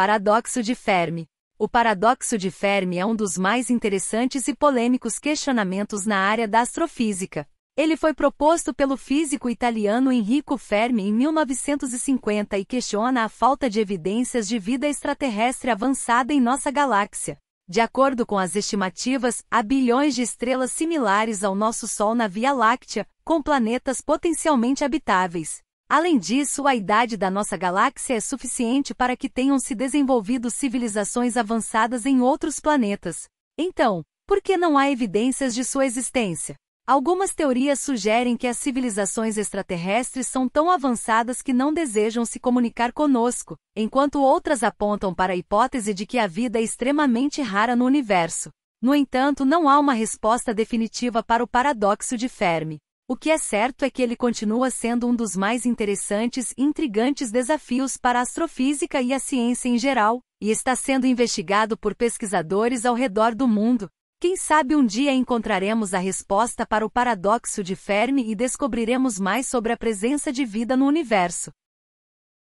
Paradoxo de Fermi. O paradoxo de Fermi é um dos mais interessantes e polêmicos questionamentos na área da astrofísica. Ele foi proposto pelo físico italiano Enrico Fermi em 1950 e questiona a falta de evidências de vida extraterrestre avançada em nossa galáxia. De acordo com as estimativas, há bilhões de estrelas similares ao nosso Sol na Via Láctea, com planetas potencialmente habitáveis. Além disso, a idade da nossa galáxia é suficiente para que tenham se desenvolvido civilizações avançadas em outros planetas. Então, por que não há evidências de sua existência? Algumas teorias sugerem que as civilizações extraterrestres são tão avançadas que não desejam se comunicar conosco, enquanto outras apontam para a hipótese de que a vida é extremamente rara no universo. No entanto, não há uma resposta definitiva para o paradoxo de Fermi. O que é certo é que ele continua sendo um dos mais interessantes e intrigantes desafios para a astrofísica e a ciência em geral, e está sendo investigado por pesquisadores ao redor do mundo. Quem sabe um dia encontraremos a resposta para o paradoxo de Fermi e descobriremos mais sobre a presença de vida no universo.